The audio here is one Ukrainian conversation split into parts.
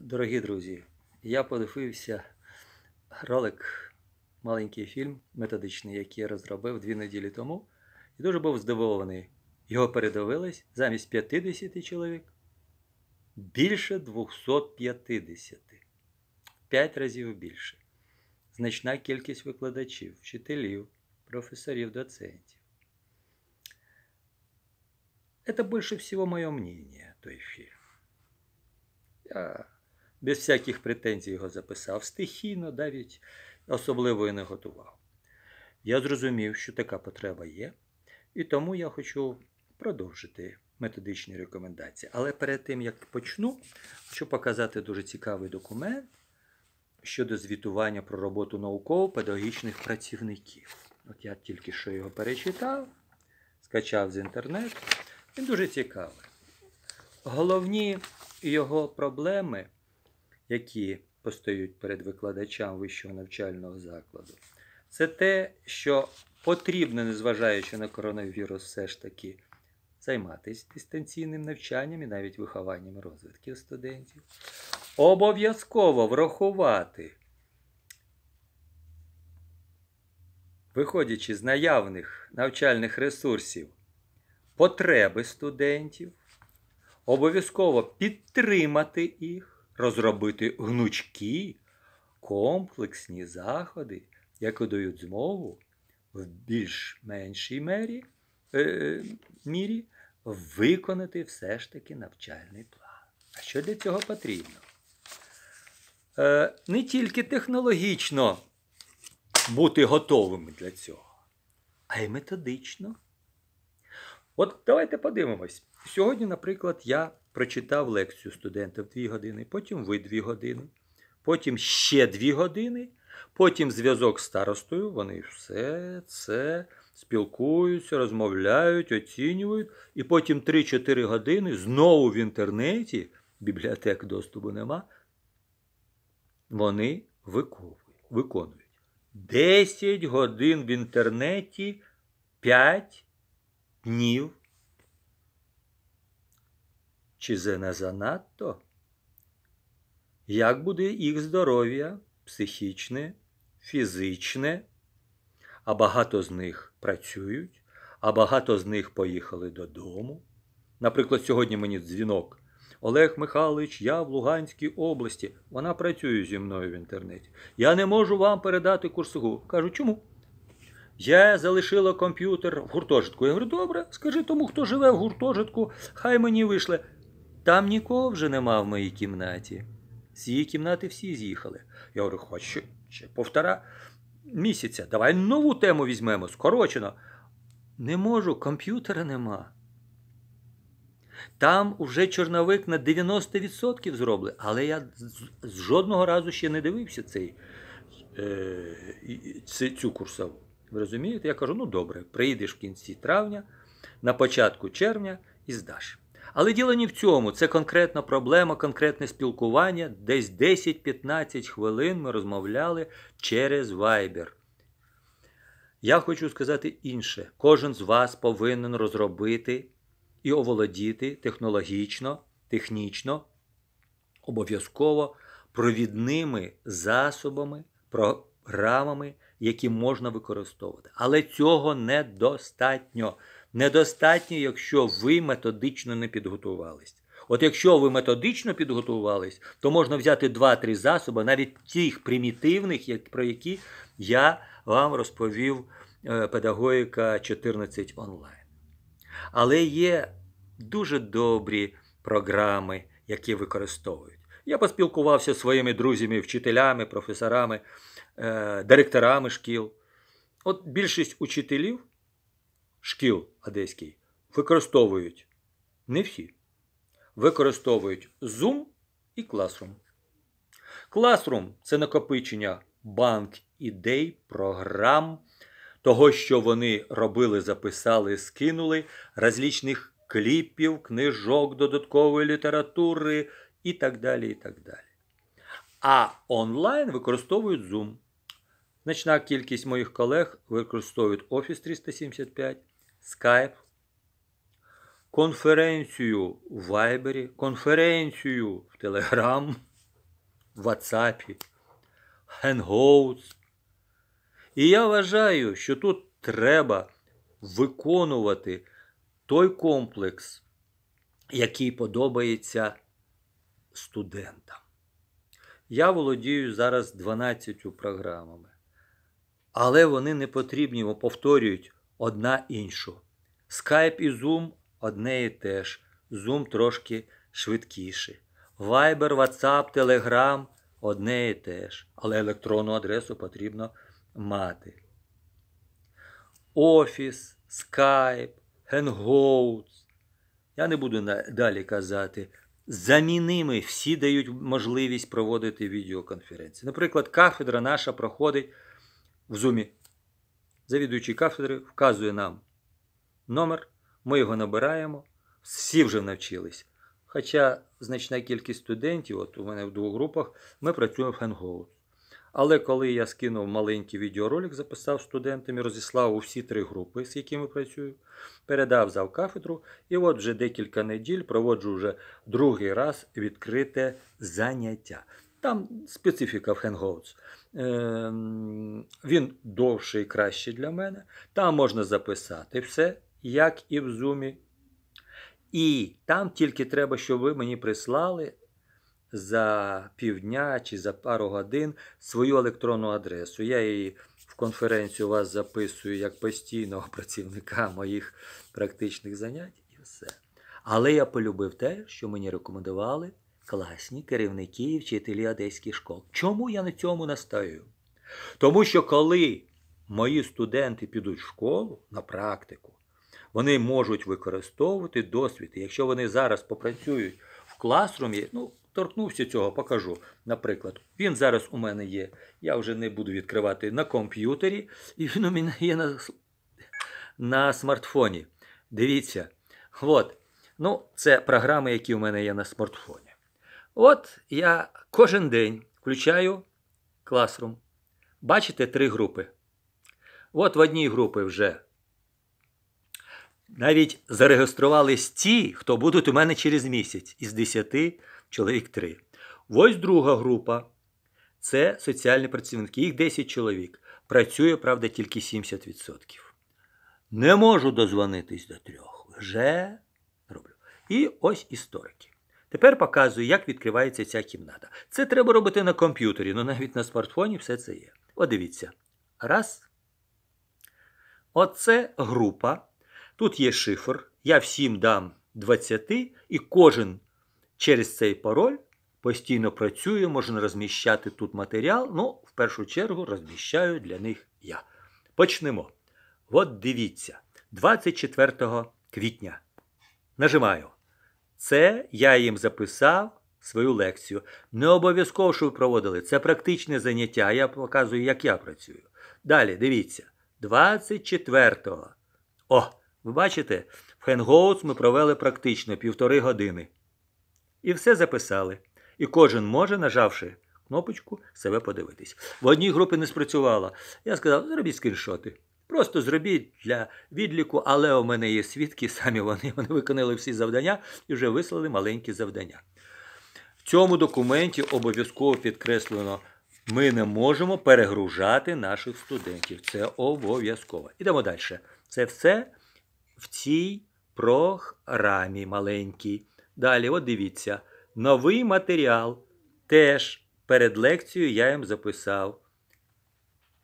Дорогі друзі, я подивився ролик, маленький фільм методичний, який я розробив дві неділі тому, і дуже був здивований. Його передивились замість 50 чоловік більше 250. П'ять разів більше. Значна кількість викладачів, вчителів, професорів, доцентів. Це більше всього моє мнение, той фільм. Я без всяких претензій його записав, стихійно навіть особливо і не готував. Я зрозумів, що така потреба є, і тому я хочу продовжити методичні рекомендації. Але перед тим, як почну, хочу показати дуже цікавий документ щодо звітування про роботу науково-педагогічних працівників. От я тільки що його перечитав, скачав з інтернету. Він дуже цікавий. Головні його проблеми які постають перед викладачам вищого навчального закладу, це те, що потрібно, незважаючи на коронавірус, все ж таки займатися дистанційним навчанням і навіть вихованням розвитків студентів. Обов'язково врахувати, виходячи з наявних навчальних ресурсів, потреби студентів, обов'язково підтримати їх розробити гнучкі комплексні заходи, які дають змогу в більш-меншій мірі, е, мірі виконати все ж таки навчальний план. А що для цього потрібно? Е, не тільки технологічно бути готовими для цього, а й методично. От давайте подивимось. Сьогодні, наприклад, я прочитав лекцію студентам 2 години, потім ви 2 години, потім ще 2 години, потім зв'язок з старостою. Вони все це спілкуються, розмовляють, оцінюють. І потім 3-4 години знову в інтернеті, бібліотек доступу нема. Вони виконують. 10 годин в інтернеті 5 днів. Чи це не занадто? Як буде їх здоров'я, психічне, фізичне? А багато з них працюють, а багато з них поїхали додому. Наприклад, сьогодні мені дзвінок. Олег Михайлович, я в Луганській області. Вона працює зі мною в інтернеті. Я не можу вам передати курсову. Кажу, чому? Я залишила комп'ютер в гуртожитку. Я говорю, добре, скажи тому, хто живе в гуртожитку, хай мені вийшле. Там нікого вже нема в моїй кімнаті. З її кімнати всі з'їхали. Я говорю, хоч ще, ще повтора місяця. Давай нову тему візьмемо, скорочено. Не можу, комп'ютера нема. Там уже чорновик на 90% зробили, але я з жодного разу ще не дивився цей, е, цю курсову. Ви розумієте? Я кажу, ну добре, приїдеш в кінці травня, на початку червня і здаш. Але діло не в цьому, це конкретна проблема, конкретне спілкування. Десь 10-15 хвилин ми розмовляли через Viber. Я хочу сказати інше: кожен з вас повинен розробити і оволодіти технологічно, технічно, обов'язково провідними засобами рамами, які можна використовувати. Але цього недостатньо. Недостатньо, якщо ви методично не підготувались. От якщо ви методично підготувались, то можна взяти 2-3 засоби, навіть тих примітивних, про які я вам розповів е, педагогіка 14 онлайн. Але є дуже добрі програми, які використовують. Я поспілкувався зі своїми друзями, вчителями, професорами, е, директорами шкіл. От більшість учителів шкіл одеський використовують, не всі, використовують Zoom і Classroom. Classroom – це накопичення банк ідей, програм, того, що вони робили, записали, скинули, различних кліпів, книжок, додаткової літератури, і так далі. і так далі. А онлайн використовують Zoom. Значна кількість моїх колег використовують Office 375, Skype, конференцію в Viber, конференцію в Telegram, в WhatsApp, Hangouts. І я вважаю, що тут треба виконувати той комплекс, який подобається студентам. Я володію зараз 12 програмами, але вони не потрібні, бо повторюють одна іншу. Skype і Zoom одне і те ж. Zoom трошки швидкіший. Viber, WhatsApp, Telegram одне і те ж. Але електронну адресу потрібно мати. Офіс, Skype, Hangouts. Я не буду далі казати заміними всі дають можливість проводити відеоконференції. Наприклад, кафедра наша проходить в Зумі. Завідуючий кафедри вказує нам номер, ми його набираємо, всі вже навчились. Хоча значна кількість студентів, от у мене в двох групах, ми працюємо в Hangout. Але коли я скинув маленький відеоролик, записав студентам і розіслав у всі три групи, з якими працюю, передав зав кафедру, і от вже декілька неділь проводжу вже другий раз відкрите заняття. Там специфіка в Hangouts. Ем, він довший і кращий для мене. Там можна записати все, як і в Zoom. І там тільки треба, щоб ви мені прислали за півдня чи за пару годин свою електронну адресу. Я її в конференцію вас записую як постійного працівника моїх практичних занять і все. Але я полюбив те, що мені рекомендували класні керівники і вчителі одеських школ. Чому я на цьому настаю? Тому що коли мої студенти підуть в школу на практику, вони можуть використовувати досвід. якщо вони зараз попрацюють в класрумі, ну, Торкнувся цього, покажу. Наприклад, він зараз у мене є. Я вже не буду відкривати на комп'ютері, і він у мене є на на смартфоні. Дивіться. От. Ну, Це програми, які у мене є на смартфоні. От я кожен день включаю Classroom. Бачите три групи. От в одній групі вже. Навіть зареєструвались ті, хто будуть у мене через місяць із 10 чоловік 3. Ось друга група це соціальні працівники, їх 10 чоловік. Працює, правда, тільки 70%. Не можу дозвонитись до трьох. Вже роблю. І ось історики. Тепер показую, як відкривається ця кімната. Це треба робити на комп'ютері, але ну, навіть на смартфоні все це є. О, дивіться. Раз. Оце група. Тут є шифр. Я всім дам 20, і кожен Через цей пароль постійно працюю, можна розміщати тут матеріал. Ну, в першу чергу розміщаю для них я. Почнемо. От дивіться, 24 квітня. Нажимаю. Це я їм записав свою лекцію. Не обов'язково, що ви проводили. Це практичне заняття. Я показую, як я працюю. Далі, дивіться, 24-го. О, ви бачите, в Hangouts ми провели практично півтори години. І все записали. І кожен може, нажавши кнопочку, себе подивитись. В одній групі не спрацювала. Я сказав, зробіть скріншоти. Просто зробіть для відліку, але у мене є свідки, самі вони вони виконали всі завдання і вже вислали маленькі завдання. В цьому документі обов'язково підкреслено, ми не можемо перегружати наших студентів. Це обов'язково. Ідемо далі. Це все в цій програмі маленькій. Далі, от дивіться, новий матеріал. Теж перед лекцією я їм записав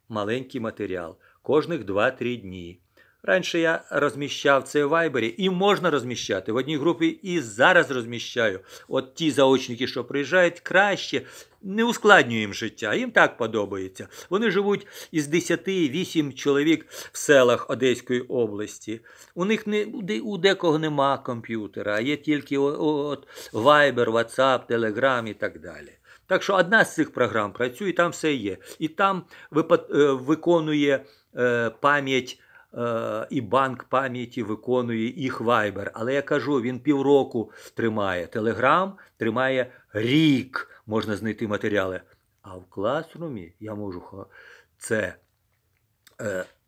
маленький матеріал кожних 2-3 дні. Раніше я розміщав це в вайбері і можна розміщати в одній групі і зараз розміщаю. От ті заочники, що приїжджають, краще не ускладнює їм життя. Їм так подобається. Вони живуть із 10-8 чоловік в селах Одеської області. У них не у декого нема комп'ютера, а є тільки от Viber, WhatsApp, Telegram і так далі. Так що одна з цих програм працює, і там все є. І там е, виконує е, пам'ять і банк пам'яті виконує їх вайбер. Але я кажу, він півроку тримає Телеграм, тримає рік, можна знайти матеріали. А в класрумі я можу це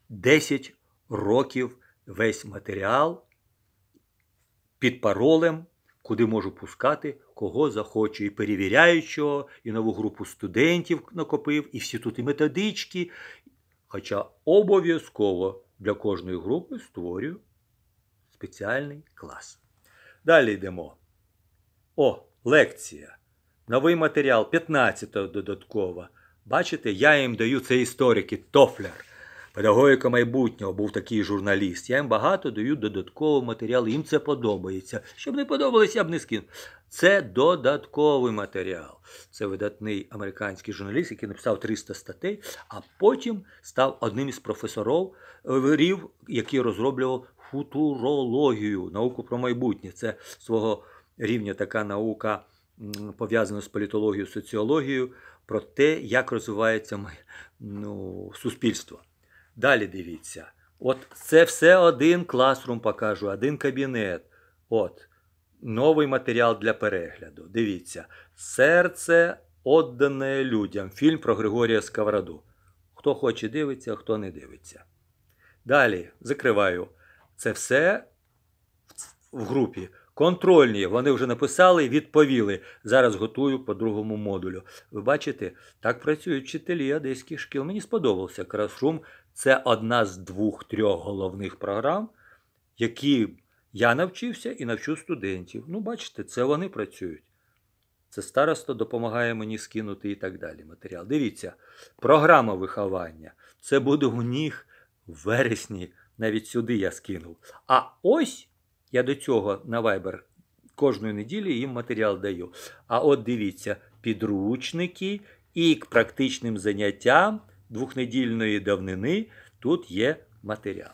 10 е, років весь матеріал під паролем, куди можу пускати, кого захочу, і перевіряючого, і нову групу студентів накопив, і всі тут і методички. Хоча обов'язково для кожної групи створюю спеціальний клас. Далі йдемо. О, лекція. Новий матеріал 15 го додаткова. Бачите, я їм даю це історики, Тофляр. Педагогіка майбутнього був такий журналіст. Я їм багато даю додаткового матеріалу. Їм це подобається. Щоб не подобалося, я б не скинув. Це додатковий матеріал. Це видатний американський журналіст, який написав 300 статей, а потім став одним із професорів, який розроблював футурологію, науку про майбутнє. Це свого рівня така наука пов'язана з політологією, соціологією, про те, як розвивається ну, суспільство. Далі дивіться. От це все один класрум покажу, один кабінет. От. Новий матеріал для перегляду. Дивіться. Серце оддане людям. Фільм про Григорія Сковороду. Хто хоче дивиться, а хто не дивиться. Далі закриваю. Це все в групі. Контрольні, вони вже написали і відповіли. Зараз готую по другому модулю. Ви бачите, так працюють вчителі одеських шкіл. Мені сподобався красрум це одна з двох-трьох головних програм, які я навчився і навчу студентів. Ну, бачите, це вони працюють. Це староста допомагає мені скинути і так далі. Матеріал. Дивіться, програма виховання. Це буде у них в вересні, навіть сюди я скинув. А ось я до цього на Viber кожної неділі їм матеріал даю. А от дивіться, підручники і к практичним заняттям двохнедільної давнини тут є матеріал.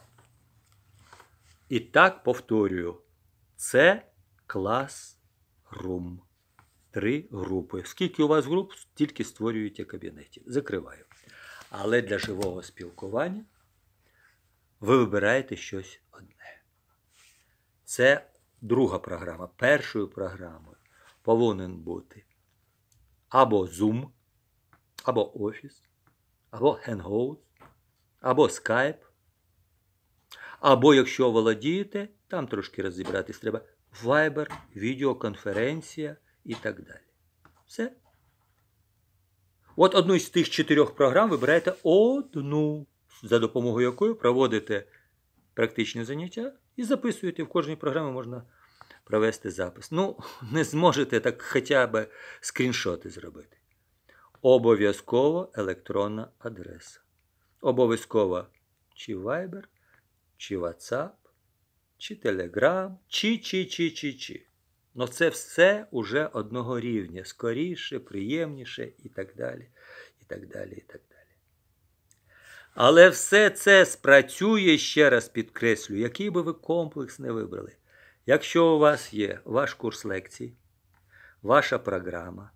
І так повторюю, це клас рум. Три групи. Скільки у вас груп, тільки створюєте кабінетів. Закриваю. Але для живого спілкування ви вибираєте щось одне. Це друга програма. Першою програмою повинен бути або Zoom, або Office, або Hangouts, або Skype, або, якщо володієте, там трошки розібратись треба Viber, відеоконференція і так далі. Все. От одну з тих чотирьох програм вибираєте одну, за допомогою якої проводите практичні заняття і записуєте. В кожній програмі можна провести запис. Ну, не зможете так хоча б скріншоти зробити обов'язково електронна адреса. Обов'язково чи Viber, чи WhatsApp, чи Telegram, чи чи чи чи чи. Ну це все уже одного рівня. Скоріше, приємніше і так далі. І так далі, і так далі. Але все це спрацює, ще раз підкреслю, який би ви комплекс не вибрали. Якщо у вас є ваш курс лекцій, ваша програма,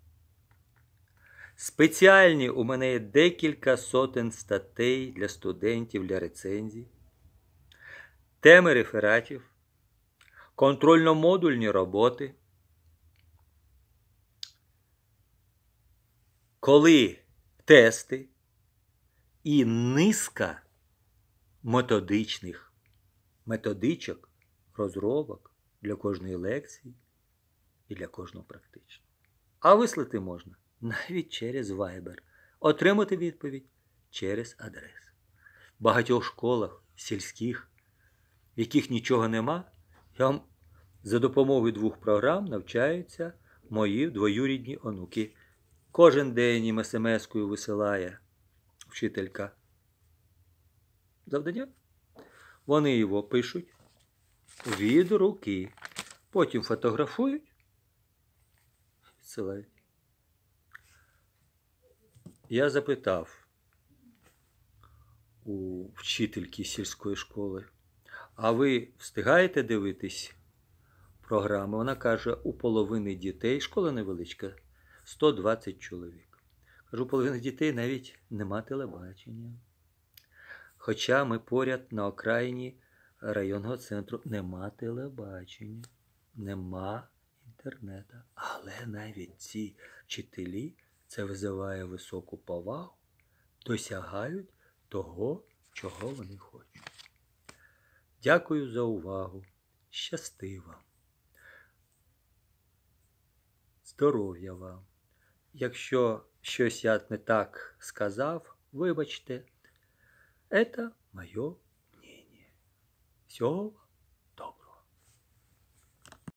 Спеціальні у мене є декілька сотень статей для студентів для рецензій, теми рефератів, контрольно-модульні роботи. Коли тести і низка методичних методичок, розробок для кожної лекції і для кожного практичного. А вислати можна навіть через Viber, отримати відповідь через адрес. В багатьох школах, сільських, в яких нічого нема, я за допомогою двох програм навчаються мої двоюрідні онуки. Кожен день їм смс-кою висилає вчителька. Завдання? Вони його пишуть від руки, потім фотографують і відсилають. Я запитав у вчительки сільської школи, а ви встигаєте дивитись програми? Вона каже, у половини дітей школа невеличка, 120 чоловік. Кажу, у половини дітей навіть нема телебачення. Хоча ми поряд на окраїні районного центру нема телебачення, нема інтернету. Але навіть ці вчителі це визиває високу повагу, досягають того, чого вони хочуть. Дякую за увагу. Щастива, здоров'я вам. Якщо щось я не так сказав, вибачте, це моє мнение. Всього